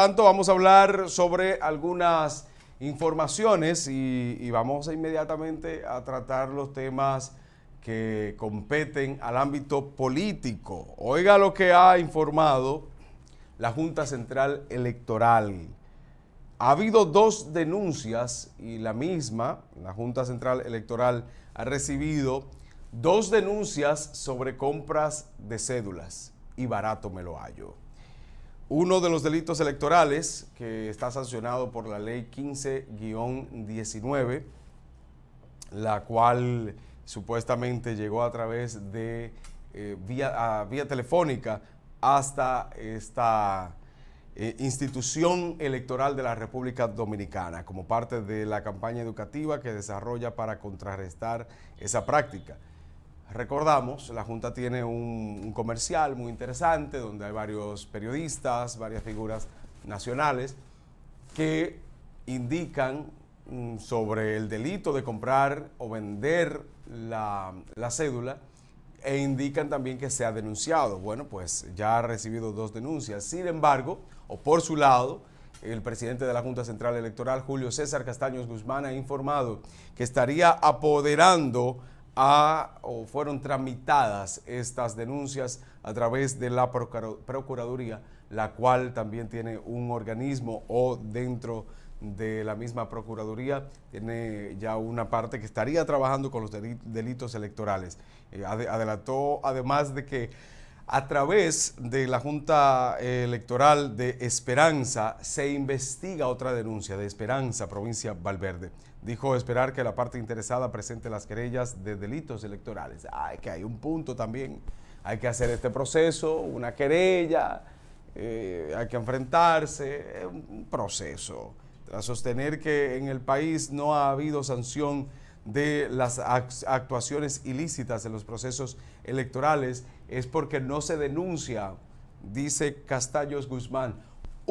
tanto, vamos a hablar sobre algunas informaciones y, y, vamos inmediatamente a tratar los temas que competen al ámbito político. Oiga lo que ha informado la Junta Central Electoral. Ha habido dos denuncias y la misma, la Junta Central Electoral, ha recibido dos denuncias sobre compras de cédulas y barato me lo hallo. Uno de los delitos electorales que está sancionado por la ley 15-19, la cual supuestamente llegó a través de eh, vía, vía, telefónica hasta esta eh, institución electoral de la República Dominicana, como parte de la campaña educativa que desarrolla para contrarrestar esa práctica recordamos, la Junta tiene un, comercial muy interesante donde hay varios periodistas, varias figuras nacionales que indican mm, sobre el delito de comprar o vender la, la cédula e indican también que se ha denunciado. Bueno, pues ya ha recibido dos denuncias. Sin embargo, o por su lado, el presidente de la Junta Central Electoral, Julio César Castaños Guzmán, ha informado que estaría apoderando o fueron tramitadas estas denuncias a través de la Procuraduría, la cual también tiene un organismo o dentro de la misma Procuraduría tiene ya una parte que estaría trabajando con los delitos electorales. Eh, adelantó además de que a través de la Junta Electoral de Esperanza se investiga otra denuncia de Esperanza, provincia Valverde. Dijo esperar que la parte interesada presente las querellas de delitos electorales. ay que hay un punto también. Hay que hacer este proceso, una querella, eh, hay que enfrentarse, es un proceso. Tras sostener que en el país no ha habido sanción de las actuaciones ilícitas en los procesos electorales, es porque no se denuncia, dice Castallos Guzmán.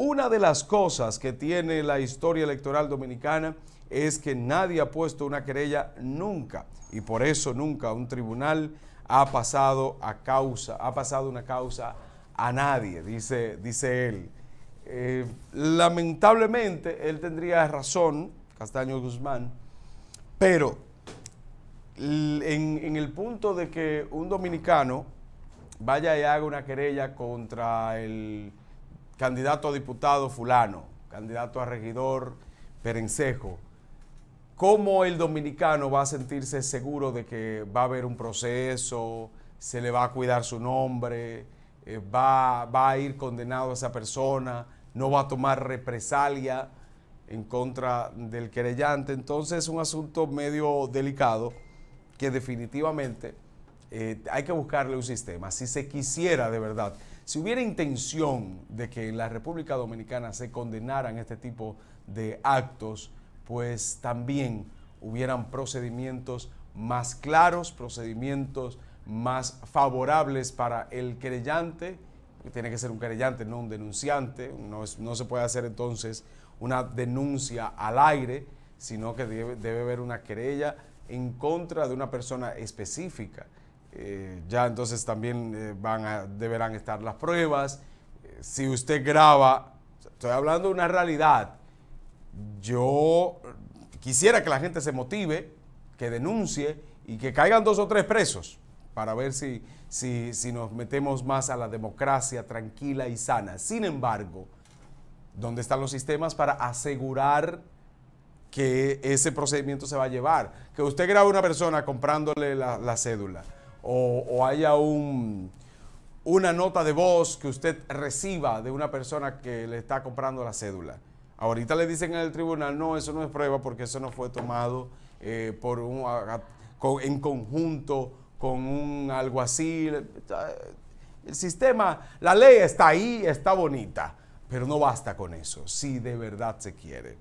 Una de las cosas que tiene la historia electoral dominicana es que nadie ha puesto una querella nunca y por eso nunca un tribunal ha pasado a causa, ha pasado una causa a nadie, dice, dice él. Eh, lamentablemente él tendría razón, Castaño Guzmán, pero en, el punto de que un dominicano vaya y haga una querella contra el candidato a diputado fulano, candidato a regidor perencejo, ¿cómo el dominicano va a sentirse seguro de que va a haber un proceso, se le va a cuidar su nombre, eh, va, va, a ir condenado a esa persona, no va a tomar represalia en contra del querellante? Entonces es un asunto medio delicado que definitivamente eh, hay que buscarle un sistema. Si se quisiera de verdad, si hubiera intención de que en la República Dominicana se condenaran este tipo de actos, pues también hubieran procedimientos más claros, procedimientos más favorables para el querellante, que tiene que ser un querellante, no un denunciante, no, se puede hacer entonces una denuncia al aire, sino que debe haber una querella en contra de una persona específica. Eh, ya entonces también eh, van deberán estar las pruebas. Eh, si usted graba, estoy hablando de una realidad. Yo quisiera que la gente se motive, que denuncie y que caigan dos o tres presos para ver si, nos metemos más a la democracia tranquila y sana. Sin embargo, ¿dónde están los sistemas para asegurar que ese procedimiento se va a llevar? Que usted grabe a una persona comprándole la cédula o, haya una nota de voz que usted reciba de una persona que le está comprando la cédula. Ahorita le dicen en el tribunal, no, eso no es prueba porque eso no fue tomado eh, por en conjunto con un alguacil. El sistema, la ley está ahí, está bonita, pero no basta con eso, si de verdad se quiere.